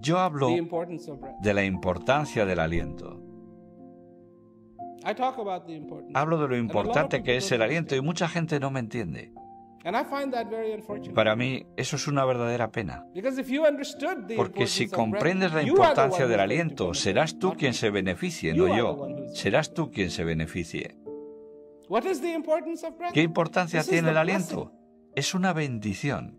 Yo hablo de la importancia del aliento. Hablo de lo importante que es el aliento y mucha gente no me entiende. Para mí eso es una verdadera pena. Porque si comprendes la importancia del aliento, serás tú quien se beneficie, no yo. Serás tú quien se beneficie. ¿Qué importancia tiene el aliento? Es una bendición.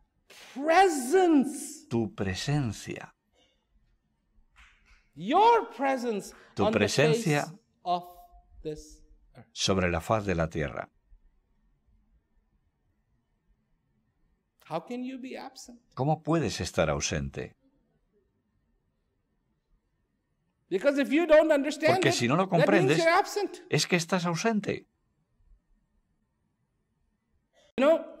Tu presencia. Your presence tu presencia sobre la faz de la tierra. How can you be absent? ¿Cómo puedes estar ausente? Porque si no lo comprendes, es que estás ausente. No.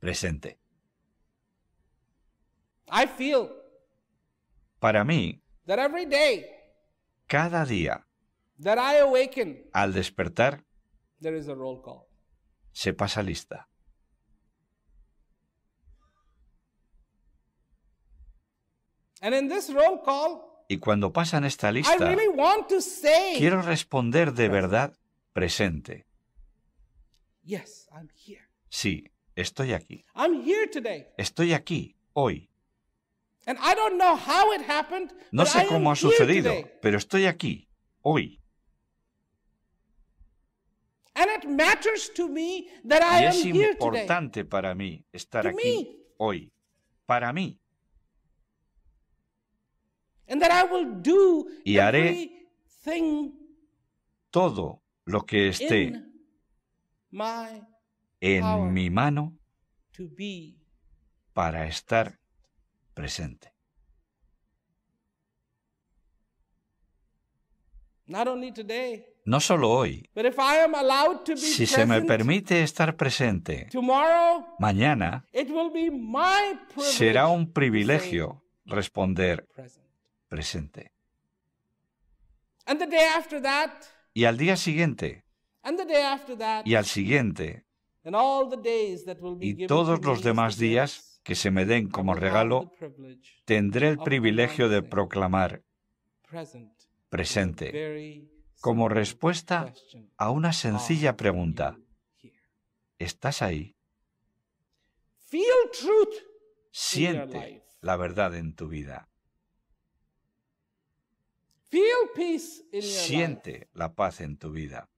Presente. I feel Para mí, that every day cada día, al despertar, se pasa lista. y cuando pasan esta lista, I want to say, quiero responder de verdad presente. Yes, I'm here. Sí, Estoy aquí. Estoy aquí hoy. no sé cómo ha sucedido, pero estoy aquí hoy. y es importante para mí estar aquí hoy. Para mí. y haré todo lo que esté en mi mano para estar presente. No solo hoy, si se me permite estar presente, mañana será un privilegio responder presente. Y al día siguiente, y al siguiente, y todos los demás días que se me den como regalo, tendré el privilegio de proclamar presente como respuesta a una sencilla pregunta. ¿Estás ahí? Siente la verdad en tu vida. Siente la paz en tu vida.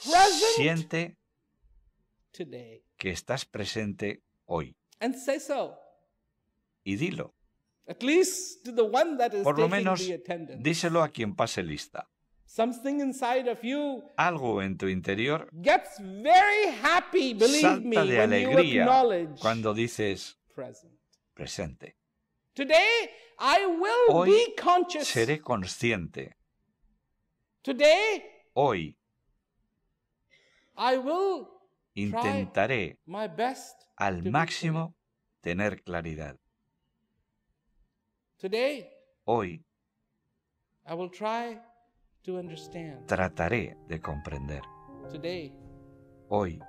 Siente que estás presente hoy. Y dilo. Por lo menos díselo a quien pase lista. Algo en tu interior salta de alegría cuando dices presente. Hoy seré consciente. Hoy Intentaré al máximo tener claridad. Hoy trataré de comprender. Hoy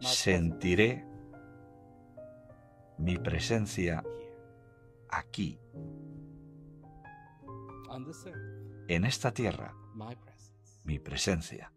sentiré mi presencia aquí, en esta tierra mi presencia.